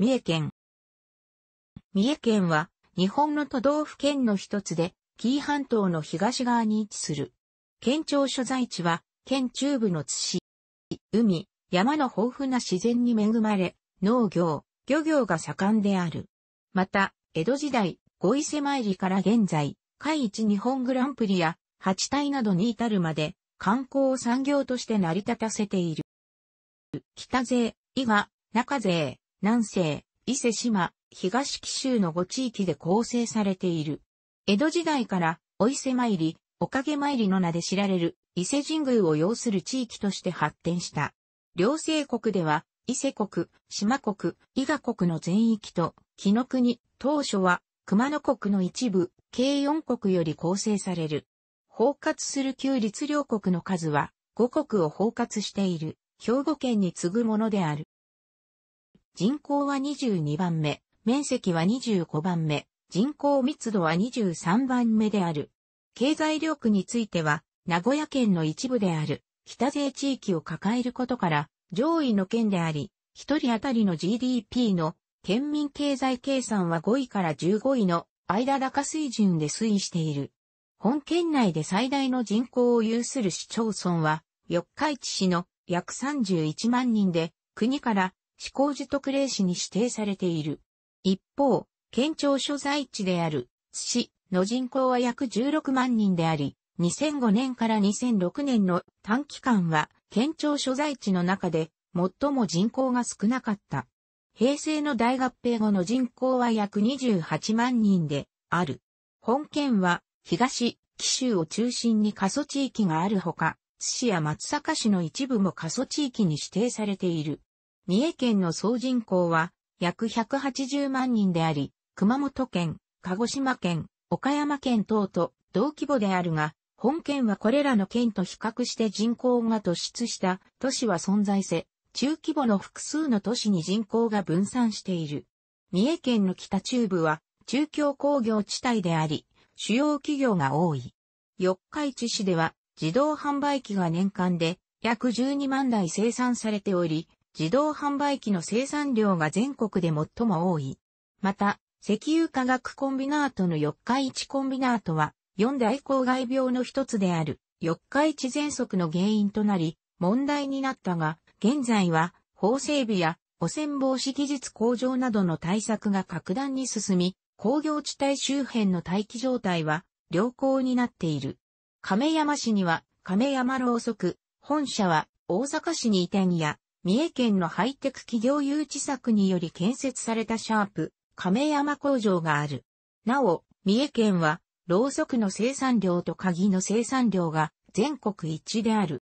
三重県。三重県は日本の都道府県の一つで、紀伊半島の東側に位置する。県庁所在地は、県中部の津市。海、山の豊富な自然に恵まれ、農業、漁業が盛んである。また、江戸時代、五伊勢参りから現在、海一日本グランプリや、八体などに至るまで、観光を産業として成り立たせている。北勢、伊賀、中勢、南西、伊勢島、東紀州の5地域で構成されている。江戸時代から、お伊勢参り、おかげ参りの名で知られる伊勢神宮を要する地域として発展した。両政国では、伊勢国、島国、伊賀国の全域と、紀の国、当初は、熊野国の一部、計四国より構成される。包括する旧律領国の数は、五国を包括している、兵庫県に次ぐものである。人口は22番目、面積は25番目、人口密度は23番目である。経済力については、名古屋県の一部である、北勢地域を抱えることから、上位の県であり、一人当たりの GDP の県民経済計算は5位から15位の間高水準で推移している。本県内で最大の人口を有する市町村は、四日市市の約31万人で、国から四考寺特例市に指定されている。一方、県庁所在地である津市の人口は約16万人であり、2005年から2006年の短期間は県庁所在地の中で最も人口が少なかった。平成の大合併後の人口は約28万人である。本県は東、紀州を中心に過疎地域があるほか、津市や松阪市の一部も過疎地域に指定されている。三重県の総人口は約180万人であり、熊本県、鹿児島県、岡山県等と同規模であるが、本県はこれらの県と比較して人口が突出した都市は存在せ、中規模の複数の都市に人口が分散している。三重県の北中部は中京工業地帯であり、主要企業が多い。四日市市では自動販売機が年間で約12万台生産されており、自動販売機の生産量が全国で最も多い。また、石油化学コンビナートの四日市コンビナートは、四大公害病の一つである、四日市喘息の原因となり、問題になったが、現在は、法整備や汚染防止技術向上などの対策が格段に進み、工業地帯周辺の大気状態は良好になっている。亀山市には亀山ろうそく、本社は大阪市に移転や三重県のハイテク企業誘致策により建設されたシャープ、亀山工場がある。なお、三重県は、ろうそくの生産量と鍵の生産量が全国一致である。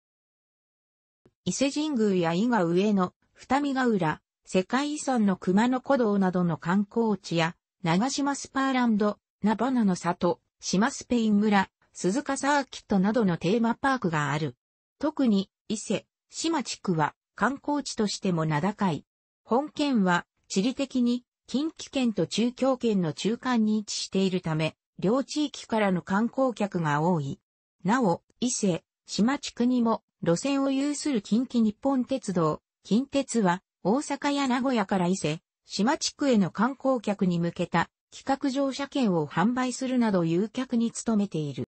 伊勢神宮や伊賀上野、二見ヶ浦、世界遺産の熊野古道などの観光地や、長島スパーランド、ナバナの里、島スペイン村、鈴鹿サーキットなどのテーマパークがある。特に、伊勢、島地区は、観光地としても名高い。本県は地理的に近畿圏と中京圏の中間に位置しているため、両地域からの観光客が多い。なお、伊勢、島地区にも路線を有する近畿日本鉄道、近鉄は大阪や名古屋から伊勢、島地区への観光客に向けた企画乗車券を販売するなど誘客に努めている。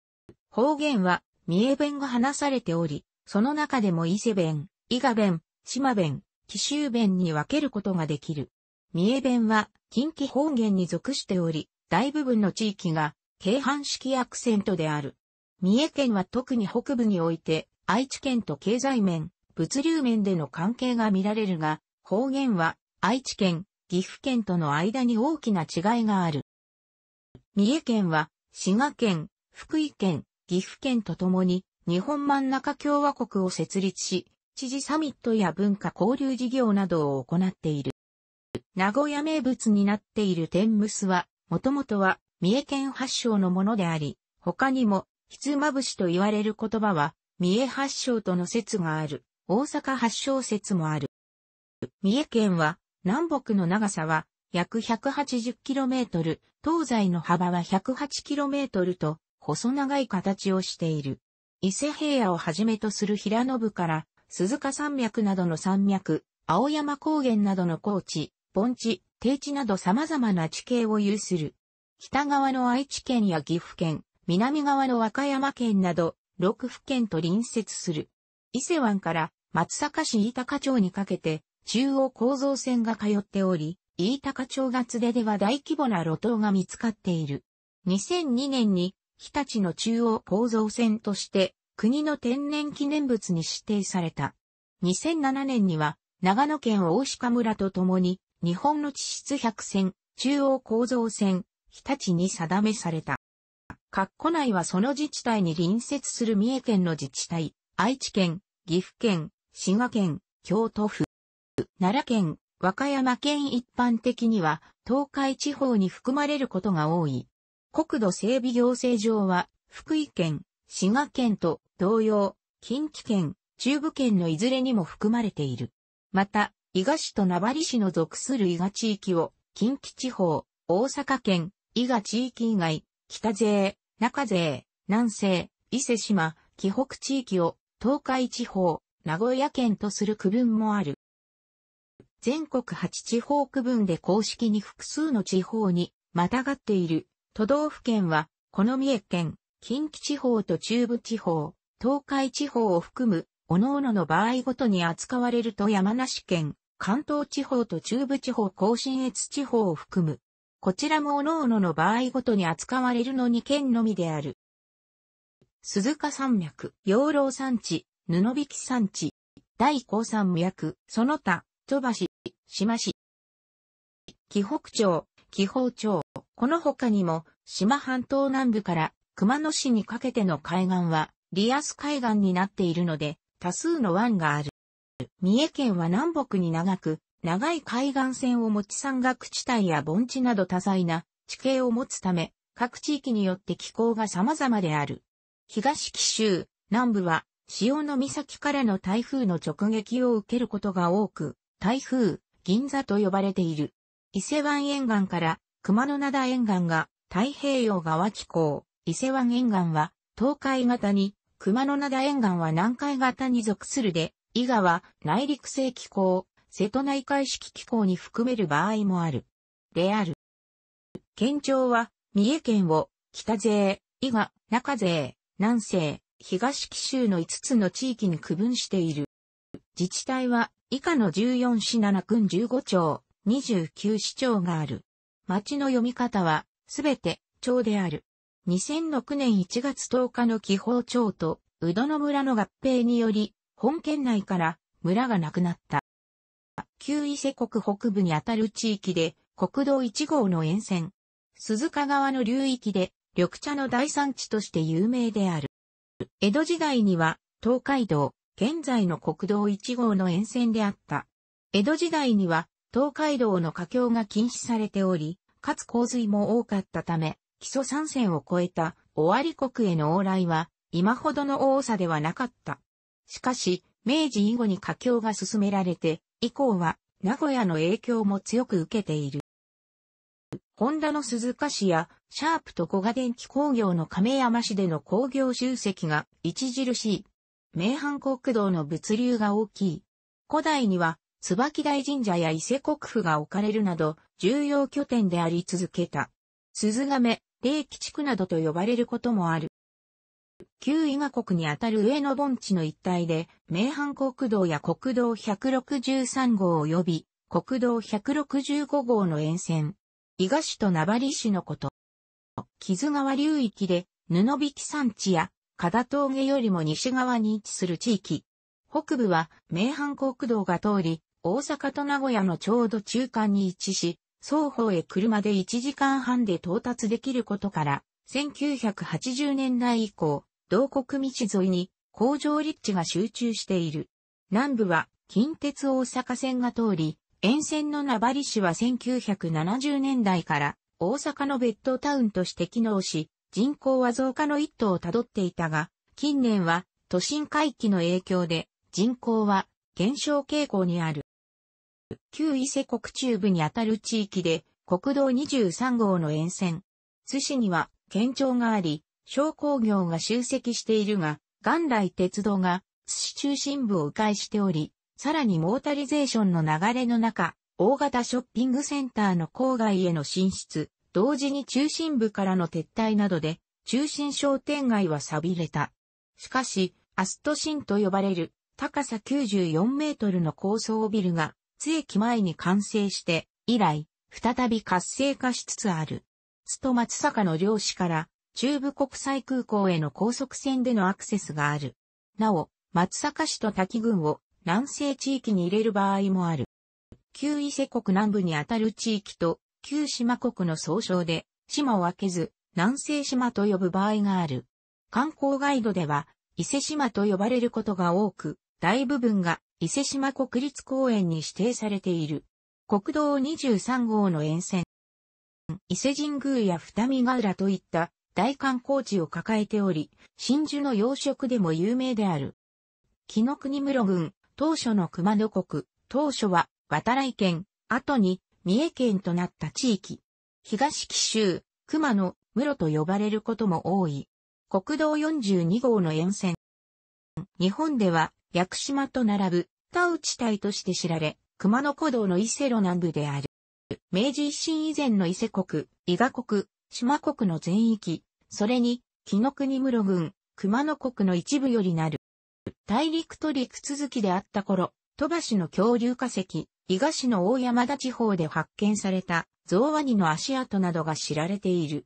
方言は三重弁が話されており、その中でも伊勢弁、伊賀弁、島弁、紀州弁に分けることができる。三重弁は近畿方言に属しており、大部分の地域が京阪式アクセントである。三重県は特に北部において、愛知県と経済面、物流面での関係が見られるが、方言は愛知県、岐阜県との間に大きな違いがある。三重県は滋賀県、福井県、岐阜県とともに日本真ん中共和国を設立し、知事サミットや文化交流事業などを行っている。名古屋名物になっている天むすは、もともとは三重県発祥のものであり、他にも、ひつまぶしと言われる言葉は、三重発祥との説がある、大阪発祥説もある。三重県は、南北の長さは、約 180km、東西の幅は 108km と、細長い形をしている。伊勢平野をはじめとする平野部から鈴鹿山脈などの山脈、青山高原などの高地、盆地、低地など様々な地形を有する。北側の愛知県や岐阜県、南側の和歌山県など、六府県と隣接する。伊勢湾から松阪市飯高町にかけて、中央構造線が通っており、飯高町が津出では大規模な路頭が見つかっている。2002年に日立の中央構造線として国の天然記念物に指定された。2007年には、長野県大鹿村とともに、日本の地質百選、中央構造線、日立に定めされた。括弧内はその自治体に隣接する三重県の自治体、愛知県、岐阜県、滋賀県、京都府、奈良県、和歌山県一般的には東海地方に含まれることが多い。国土整備行政上は福井県、滋賀県と同様、近畿圏、中部圏のいずれにも含まれている。また、伊賀市と名張市の属する伊賀地域を、近畿地方、大阪県、伊賀地域以外、北勢、中勢、南西、伊勢島、紀北地域を、東海地方、名古屋県とする区分もある。全国8地方区分で公式に複数の地方にまたがっている都道府県は、この三重県、近畿地方と中部地方、東海地方を含む、各々の場合ごとに扱われると山梨県、関東地方と中部地方甲信越地方を含む。こちらも各々の場合ごとに扱われるの2県のみである。鈴鹿山脈、養老山地、布引山地、大高山脈、その他、鳥羽市、島市、紀北町、紀宝町、この他にも、島半島南部から熊野市にかけての海岸は、リアス海岸になっているので、多数の湾がある。三重県は南北に長く、長い海岸線を持ち山岳地帯や盆地など多彩な地形を持つため、各地域によって気候が様々である。東紀州、南部は、潮の岬からの台風の直撃を受けることが多く、台風、銀座と呼ばれている。伊勢湾沿岸から熊野灘沿岸が太平洋側気候、伊勢湾沿岸は東海型に、熊野灘沿岸は南海型に属するで、伊賀は内陸性気候、瀬戸内海式気候に含める場合もある。である。県庁は、三重県を、北勢、伊賀、中勢、南勢、東紀州の5つの地域に区分している。自治体は、以下の14市7郡15町、29市町がある。町の読み方は、すべて、町である。2006年1月10日の気泡町と、宇土の村の合併により、本県内から村がなくなった。旧伊勢国北部にあたる地域で、国道1号の沿線、鈴鹿川の流域で、緑茶の大産地として有名である。江戸時代には、東海道、現在の国道1号の沿線であった。江戸時代には、東海道の架橋が禁止されており、かつ洪水も多かったため、基礎参戦を超えた尾張国への往来は今ほどの多さではなかった。しかし、明治以後に佳境が進められて、以降は名古屋の影響も強く受けている。ホンダの鈴鹿市や、シャープと小賀電機工業の亀山市での工業集積が著しい。名阪国道の物流が大きい。古代には、椿大神社や伊勢国府が置かれるなど、重要拠点であり続けた。鈴亀、霊基地区などと呼ばれることもある。旧伊賀国にあたる上野盆地の一帯で、名阪国道や国道163号及び国道165号の沿線、伊賀市と名張市のこと。木津川流域で、布引山地や、加田峠よりも西側に位置する地域。北部は、名阪国道が通り、大阪と名古屋のちょうど中間に位置し、双方へ車で1時間半で到達できることから、1980年代以降、同国道沿いに工場立地が集中している。南部は近鉄大阪線が通り、沿線の名張市は1970年代から大阪のベッドタウンとして機能し、人口は増加の一途をたどっていたが、近年は都心回帰の影響で人口は減少傾向にある。旧伊勢国中部にあたる地域で、国道23号の沿線。津市には県庁があり、商工業が集積しているが、元来鉄道が津市中心部を迂回しており、さらにモータリゼーションの流れの中、大型ショッピングセンターの郊外への進出、同時に中心部からの撤退などで、中心商店街は錆びれた。しかし、アストシンと呼ばれる高さ94メートルの高層ビルが津駅前に完成して、以来、再び活性化しつつある。津と松坂の両市から、中部国際空港への高速船でのアクセスがある。なお、松坂市と滝郡を南西地域に入れる場合もある。旧伊勢国南部にあたる地域と旧島国の総称で島を分けず南西島と呼ぶ場合がある。観光ガイドでは伊勢島と呼ばれることが多く、大部分が伊勢島国立公園に指定されている。国道23号の沿線。伊勢神宮や二見ヶ浦といった大観光地を抱えており、真珠の養殖でも有名である。木の国室郡、当初の熊野国、当初は渡来県、後に三重県となった地域。東紀州、熊野、室と呼ばれることも多い。国道42号の沿線。日本では屋久島と並ぶ、田内隊として知られ、熊野古道の伊勢路南部である。明治維新以前の伊勢国、伊賀国、島国の全域、それに、紀の国室郡、熊野国の一部よりなる。大陸と陸続きであった頃、鳥羽市の恐竜化石、伊賀市の大山田地方で発見された、ウワニの足跡などが知られている。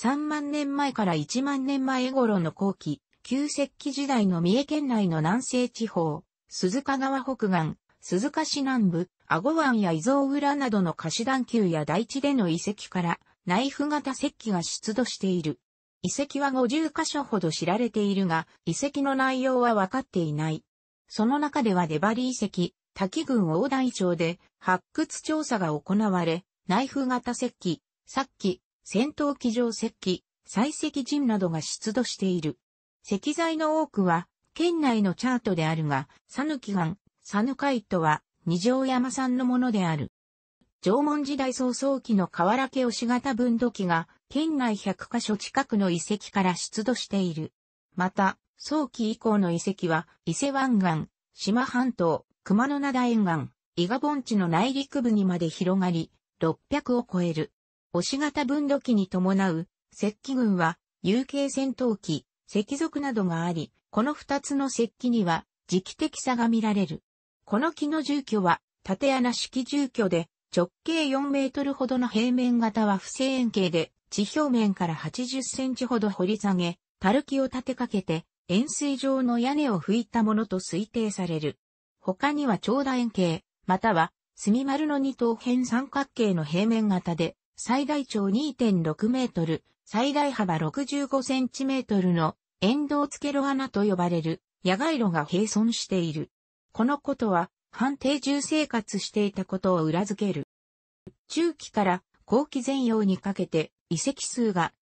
3万年前から1万年前頃の後期、旧石器時代の三重県内の南西地方、鈴鹿川北岸、鈴鹿市南部、阿護湾や伊蔵浦などの貸し段丘や大地での遺跡から、ナイフ型石器が出土している。遺跡は50カ所ほど知られているが、遺跡の内容は分かっていない。その中ではデバリ遺跡、滝郡大台町で発掘調査が行われ、ナイフ型石器、殺器、戦闘機上石器、採石陣などが出土している。石材の多くは、県内のチャートであるが、サヌキガン、サヌカイトは、二条山産のものである。縄文時代早々期の河原家押し型分土器が、県内100カ所近くの遺跡から出土している。また、早期以降の遺跡は、伊勢湾岸、島半島、熊野灘沿岸、伊賀盆地の内陸部にまで広がり、600を超える。押し型分土器に伴う、石器群は、有形戦闘機、石属などがあり、この二つの石器には時期的差が見られる。この木の住居は縦穴式住居で直径4メートルほどの平面型は不正円形で地表面から80センチほど掘り下げ、樽木を立てかけて円錐状の屋根を吹いたものと推定される。他には長楕円形、または、隅丸の二等辺三角形の平面型で、最大長2.6メートル、最大幅65センチメートルの沿道付けろ穴と呼ばれる野外路が並存している。このことは、判定住生活していたことを裏付ける。中期から後期前用にかけて遺跡数が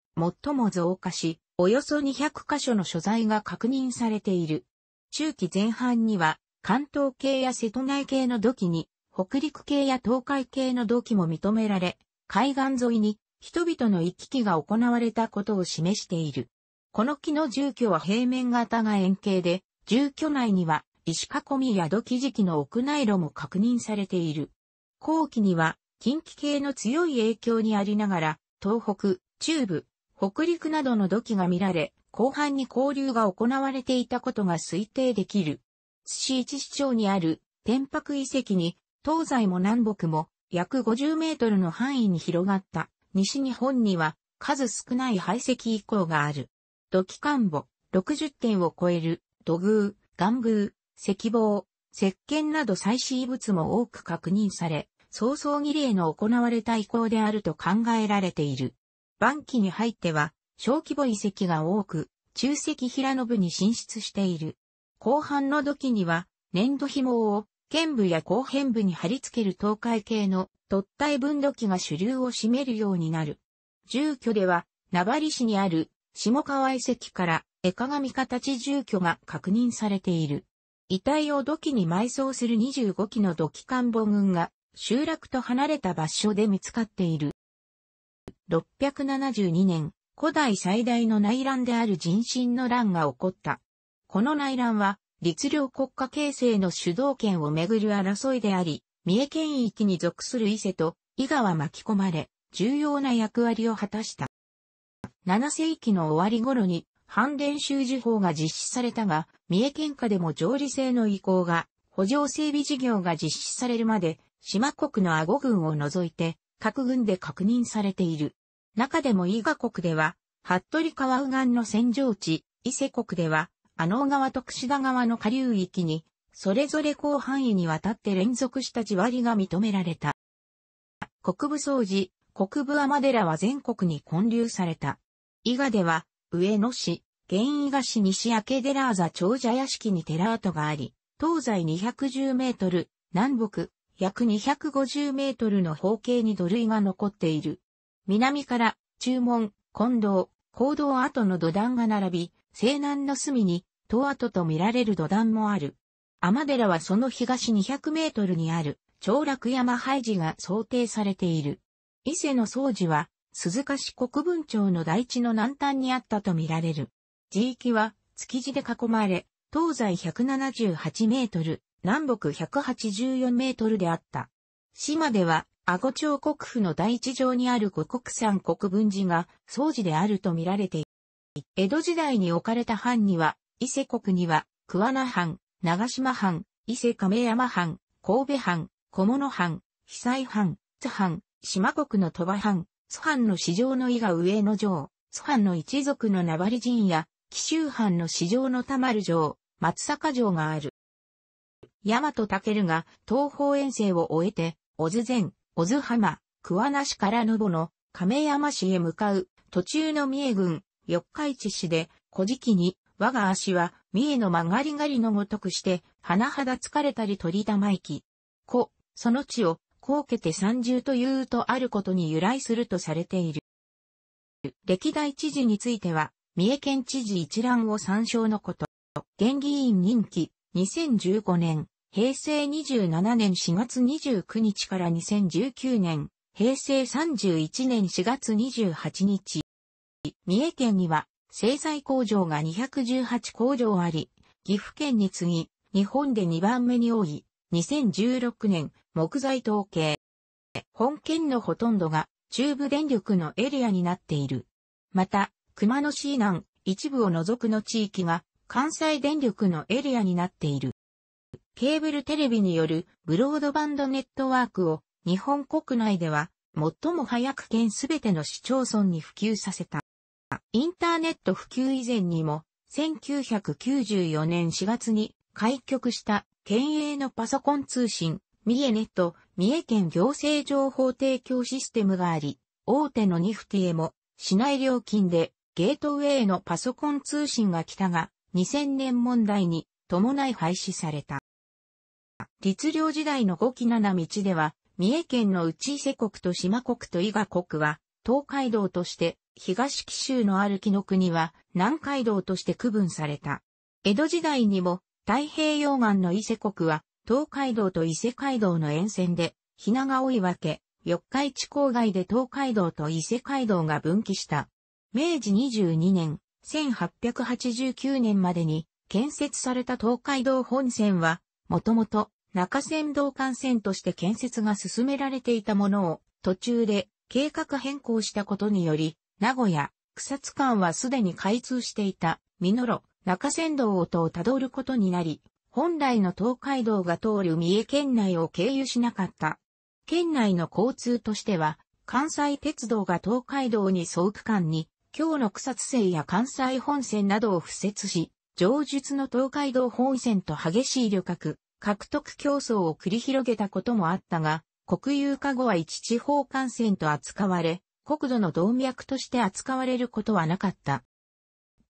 最も増加し、およそ200箇所の所在が確認されている。中期前半には、関東系や瀬戸内系の土器に、北陸系や東海系の土器も認められ、海岸沿いに人々の行き来が行われたことを示している。この木の住居は平面型が円形で、住居内には石囲みや土木時期の屋内炉も確認されている。後期には近畿系の強い影響にありながら、東北、中部、北陸などの土器が見られ、後半に交流が行われていたことが推定できる。津市市町にある天白遺跡に、東西も南北も約50メートルの範囲に広がった西日本には数少ない排斥遺構がある。土器官墓、60点を超える土偶、岩偶、石棒、石鹸など祭祀遺物も多く確認され、葬送儀礼の行われた遺構であると考えられている。晩期に入っては、小規模遺跡が多く、中石平信に進出している。後半の土器には、粘土紐を剣部や後編部に貼り付ける東海系の突体分土器が主流を占めるようになる。住居では、名張市にある下川遺跡から絵鏡形住居が確認されている。遺体を土器に埋葬する25基の土器官母群が集落と離れた場所で見つかっている。672年、古代最大の内乱である人心の乱が起こった。この内乱は律令国家形成の主導権をめぐる争いであり、三重県域に属する伊勢と伊賀は巻き込まれ、重要な役割を果たした。7世紀の終わり頃に、反連習事法が実施されたが、三重県下でも上理制の移行が、補助整備事業が実施されるまで、島国の阿護軍を除いて、各軍で確認されている。中でも伊賀国では、服部川右岸の戦場地、伊勢国では、阿能川と串田川の下流域に、それぞれ広範囲にわたって連続した地割りが認められた。国部総寺、国部天寺は全国に建立された。伊賀では、上野市、現伊賀市西明寺座長者屋敷に寺跡があり、東西210メートル、南北、約250メートルの方形に土塁が残っている。南から、中門、近道、行道跡の土壇が並び、西南の隅に、戸跡と見られる土壇もある。天寺はその東200メートルにある、長楽山廃寺が想定されている。伊勢の掃寺は、鈴鹿市国分町の台地の南端にあったと見られる。地域は、築地で囲まれ、東西178メートル、南北184メートルであった。島では、阿古町国府の第一上にある五国山国分寺が、掃寺であると見られている。江戸時代に置かれた藩には、伊勢国には、桑名藩、長島藩、伊勢亀山藩、神戸藩、小物藩、被災藩、津藩、島国の鳥羽藩、津藩の市場の伊賀上野城、津藩の一族の名張陣や、紀州藩の市場の田丸城、松坂城がある。大和武が東方遠征を終えて、小津前、小津浜、桑名市からの母の亀山市へ向かう途中の三重郡、四日市市で、古事記に我が足は、三重の曲がり狩りのごとくして、鼻肌疲れたり鳥玉行き。子、その地を、こうけて三重というとあることに由来するとされている。歴代知事については、三重県知事一覧を参照のこと。現議員任期、2015年、平成27年4月29日から2019年、平成31年4月28日。三重県には製材工場が218工場あり、岐阜県に次ぎ、日本で2番目に多い、2016年木材統計。本県のほとんどが中部電力のエリアになっている。また、熊野市南、一部を除くの地域が関西電力のエリアになっている。ケーブルテレビによるブロードバンドネットワークを日本国内では最も早く県すべての市町村に普及させた。インターネット普及以前にも、1994年4月に開局した県営のパソコン通信、三重ネット、三重県行政情報提供システムがあり、大手のニフティへも、市内料金でゲートウェイのパソコン通信が来たが、2000年問題に伴い廃止された。律令時代の5期7道では、三重県の内伊勢国と島国と伊賀国は、東海道として東紀州のある木の国は南海道として区分された。江戸時代にも太平洋岸の伊勢国は東海道と伊勢海道の沿線で、雛が多いわけ、四日市郊外で東海道と伊勢海道が分岐した。明治22年、1889年までに建設された東海道本線は、もともと中山道幹線として建設が進められていたものを途中で計画変更したことにより、名古屋、草津間はすでに開通していた、美濃路、中山道をたどることになり、本来の東海道が通る三重県内を経由しなかった。県内の交通としては、関西鉄道が東海道に沿う区間に、今日の草津線や関西本線などを付設し、上述の東海道本線と激しい旅客、獲得競争を繰り広げたこともあったが、国有化後は一地方幹線と扱われ、国土の動脈として扱われることはなかった。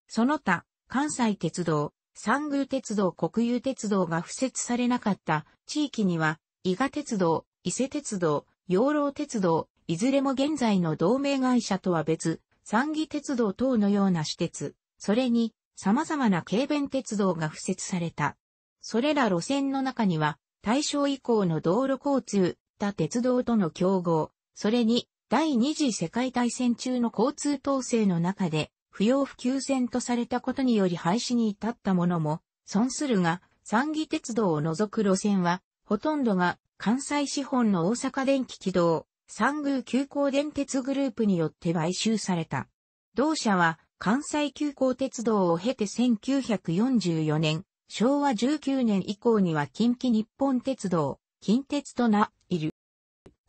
その他、関西鉄道、三宮鉄道国有鉄道が付設されなかった地域には、伊賀鉄道、伊勢鉄道、養老鉄道、いずれも現在の同盟会社とは別、三義鉄道等のような私鉄、それに様々な軽便鉄道が付設された。それら路線の中には、大正以降の道路交通、他鉄道との競合、それに第二次世界大戦中の交通統制の中で、不要不急線とされたことにより廃止に至ったものも、損するが、三義鉄道を除く路線は、ほとんどが関西資本の大阪電気軌道、三宮急行電鉄グループによって買収された。同社は関西急行鉄道を経て1944年、昭和19年以降には近畿日本鉄道、近鉄とな、いる。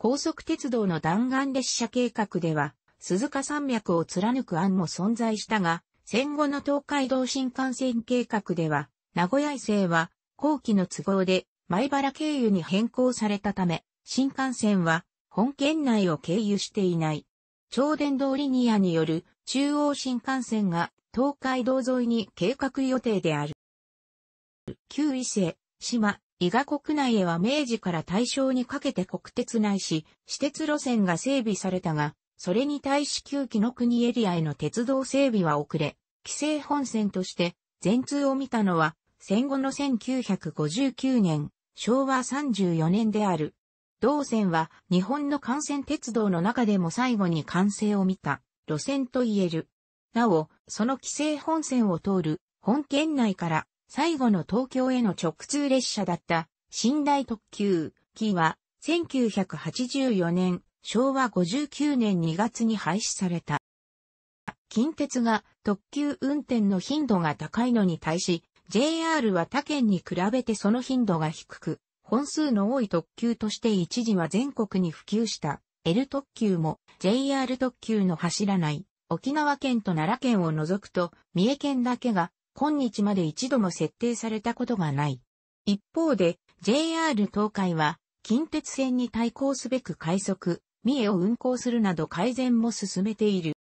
高速鉄道の弾丸列車計画では、鈴鹿山脈を貫く案も存在したが、戦後の東海道新幹線計画では、名古屋伊勢は、後期の都合で、米原経由に変更されたため、新幹線は、本県内を経由していない。超電導リニアによる中央新幹線が東海道沿いに計画予定である。旧伊勢、島、伊賀国内へは明治から大正にかけて国鉄内市、し、私鉄路線が整備されたが、それに対し旧紀の国エリアへの鉄道整備は遅れ、規制本線として全通を見たのは戦後の1959年、昭和34年である。同線は日本の幹線鉄道の中でも最後に完成を見た路線と言える。なお、その規制本線を通る本県内から最後の東京への直通列車だった寝台特急、キは1984年、昭和59年2月に廃止された。近鉄が特急運転の頻度が高いのに対し、JR は他県に比べてその頻度が低く、本数の多い特急として一時は全国に普及した L 特急も JR 特急の走らない沖縄県と奈良県を除くと三重県だけが今日まで一度も設定されたことがない。一方で、JR 東海は、近鉄線に対抗すべく快速、三重を運行するなど改善も進めている。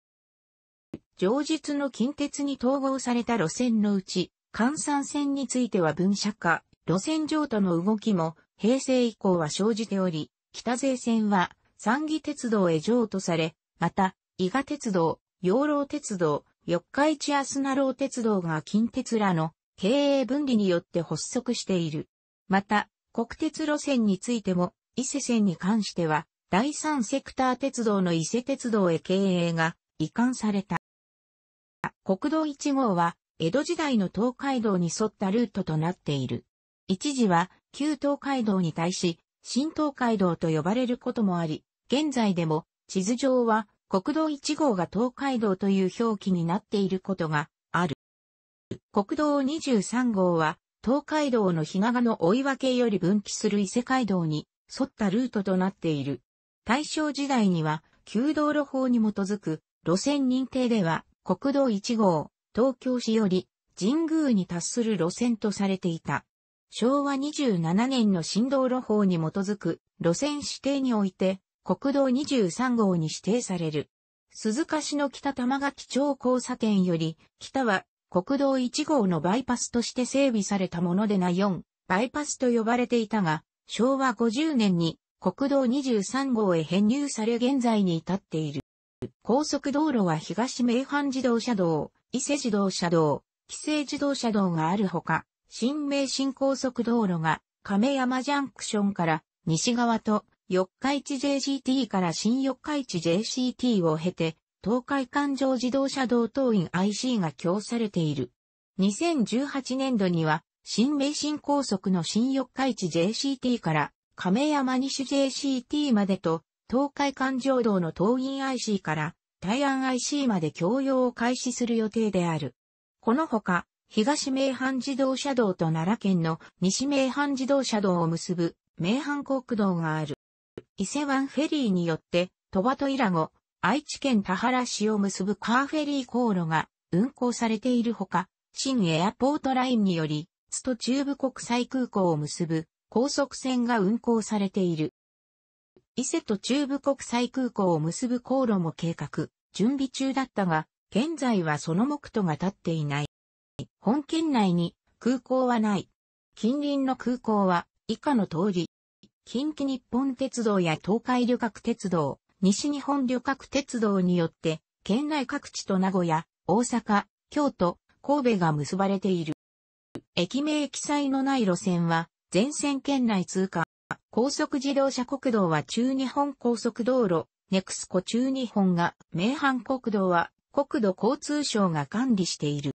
上述の近鉄に統合された路線のうち、関山線については分社化、路線上との動きも平成以降は生じており、北勢線は三義鉄道へ譲渡され、また、伊賀鉄道、養老鉄道、四日市アスナロー鉄道が近鉄らの経営分離によって発足している。また、国鉄路線についても、伊勢線に関しては、第三セクター鉄道の伊勢鉄道へ経営が移管された。国道1号は、江戸時代の東海道に沿ったルートとなっている。一時は、旧東海道に対し、新東海道と呼ばれることもあり、現在でも、地図上は、国道1号が東海道という表記になっていることがある。国道23号は東海道の日長の追い分けより分岐する伊勢街道に沿ったルートとなっている。大正時代には旧道路法に基づく路線認定では国道1号、東京市より神宮に達する路線とされていた。昭和27年の新道路法に基づく路線指定において国道23号に指定される。鈴鹿市の北玉垣町交差点より、北は国道1号のバイパスとして整備されたものでな4、バイパスと呼ばれていたが、昭和50年に国道23号へ編入され現在に至っている。高速道路は東名阪自動車道、伊勢自動車道、規制自動車道があるほか、新名新高速道路が亀山ジャンクションから西側と四日市 j c t から新四日市 JCT を経て、東海環状自動車道東員 IC が供されている。2018年度には、新名神高速の新四日市 JCT から亀山西 JCT までと、東海環状道の東員 IC から大安 IC まで供用を開始する予定である。このほか、東名阪自動車道と奈良県の西名阪自動車道を結ぶ名阪国道がある。伊勢湾フェリーによって、鳥羽とイラゴ、愛知県田原市を結ぶカーフェリー航路が運行されているほか、新エアポートラインにより、津と中部国際空港を結ぶ高速船が運行されている。伊勢と中部国際空港を結ぶ航路も計画、準備中だったが、現在はその目途が立っていない。本県内に空港はない。近隣の空港は以下の通り、近畿日本鉄道や東海旅客鉄道、西日本旅客鉄道によって、県内各地と名古屋、大阪、京都、神戸が結ばれている。駅名記載のない路線は、全線県内通過。高速自動車国道は中日本高速道路、ネクスコ中日本が、名阪国道は国土交通省が管理している。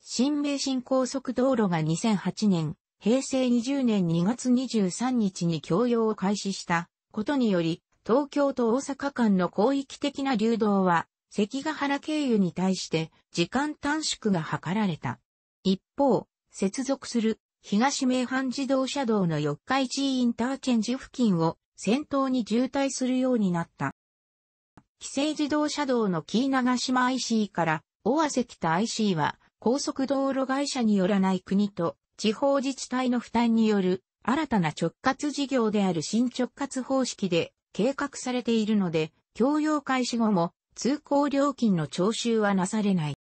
新名神高速道路が2008年、平成20年2月23日に供用を開始したことにより、東京と大阪間の広域的な流動は、関ヶ原経由に対して時間短縮が図られた。一方、接続する東名阪自動車道の四日市インターチェンジ付近を先頭に渋滞するようになった。規制自動車道の紀伊長島 IC から和鷲北 IC は高速道路会社によらない国と地方自治体の負担による新たな直轄事業である新直轄方式で計画されているので、供用開始後も通行料金の徴収はなされない。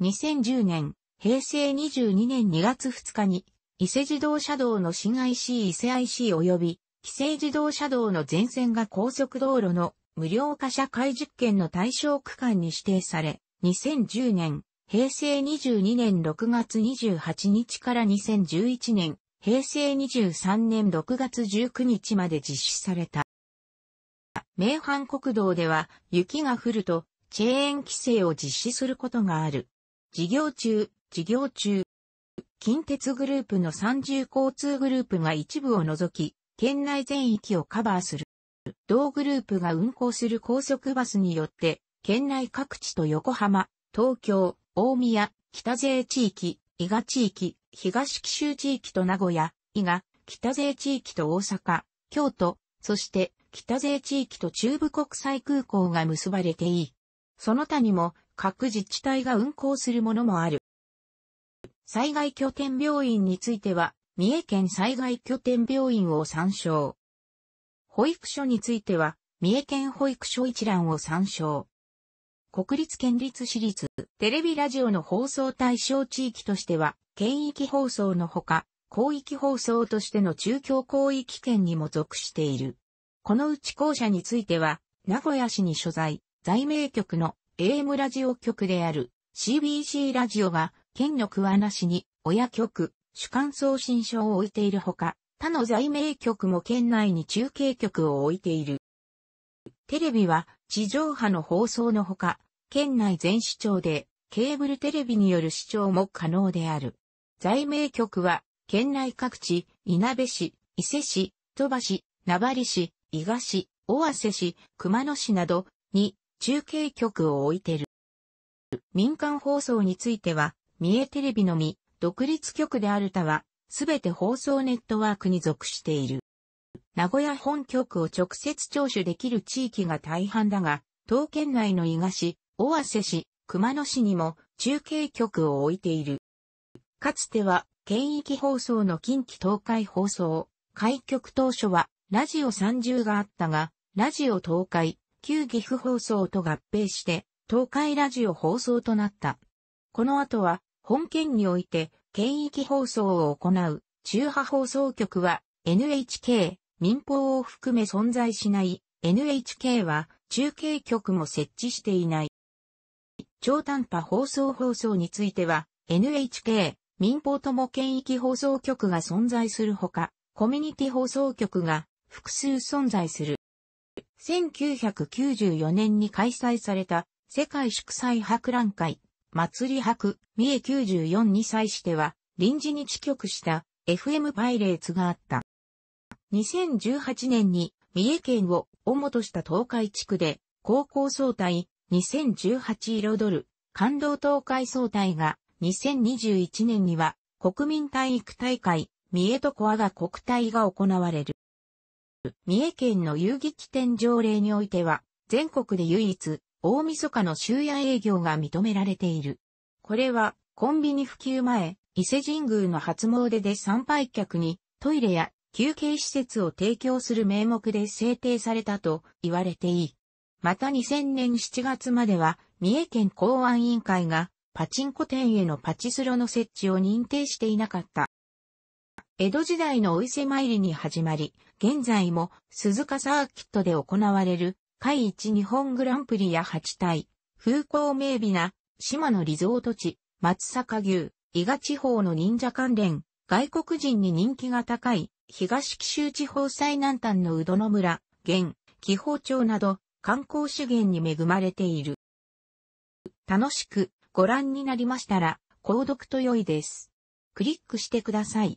2010年、平成22年2月2日に、伊勢自動車道の新 IC 伊勢 IC 及び、規制自動車道の全線が高速道路の無料化社会実験の対象区間に指定され、2010年、平成22年6月28日から2011年、平成23年6月19日まで実施された。名阪国道では雪が降るとチェーン規制を実施することがある。事業中、事業中。近鉄グループの三重交通グループが一部を除き、県内全域をカバーする。同グループが運行する高速バスによって、県内各地と横浜、東京、大宮、北勢地域、伊賀地域、東紀州地域と名古屋、伊賀、北勢地域と大阪、京都、そして北勢地域と中部国際空港が結ばれていい。その他にも各自治体が運行するものもある。災害拠点病院については、三重県災害拠点病院を参照。保育所については、三重県保育所一覧を参照。国立県立市立、テレビラジオの放送対象地域としては、県域放送のほか、広域放送としての中京広域圏にも属している。このうち校舎については、名古屋市に所在、在名局の AM ラジオ局である CBC ラジオが、県の桑名市に親局、主管送信所を置いているほか、他の在名局も県内に中継局を置いている。テレビは地上波の放送のほか、県内全市町でケーブルテレビによる視聴も可能である。在名局は県内各地、いなべ市、伊勢市、鳥羽市、名張市、伊賀市、尾鷲市、熊野市などに中継局を置いてる。民間放送については、三重テレビのみ、独立局である他は、すべて放送ネットワークに属している。名古屋本局を直接聴取できる地域が大半だが、東県内の伊賀市、尾鷲市、熊野市にも中継局を置いている。かつては、県域放送の近畿東海放送、開局当初は、ラジオ30があったが、ラジオ東海、旧岐阜放送と合併して、東海ラジオ放送となった。この後は、本県において、県域放送を行う、中波放送局は、NHK、民放を含め存在しない NHK は中継局も設置していない。超短波放送放送については NHK、民放とも県域放送局が存在するほか、コミュニティ放送局が複数存在する。1994年に開催された世界祝祭博覧会、祭り博、三重94に際しては臨時に知局した FM パイレーツがあった。2018年に三重県を主とした東海地区で高校総体2018彩る感動東海総体が2021年には国民体育大会三重とコアが国体が行われる。三重県の遊戯起点条例においては全国で唯一大晦日の終夜営業が認められている。これはコンビニ普及前伊勢神宮の初詣で参拝客にトイレや休憩施設を提供する名目で制定されたと言われていい。また2000年7月までは、三重県公安委員会が、パチンコ店へのパチスロの設置を認定していなかった。江戸時代のお伊勢参りに始まり、現在も鈴鹿サーキットで行われる、海一日本グランプリや八体、風光明媚な、島のリゾート地、松阪牛、伊賀地方の忍者関連、外国人に人気が高い、東紀州地方最南端の宇土の村、現、紀宝町など観光資源に恵まれている。楽しくご覧になりましたら、購読と良いです。クリックしてください。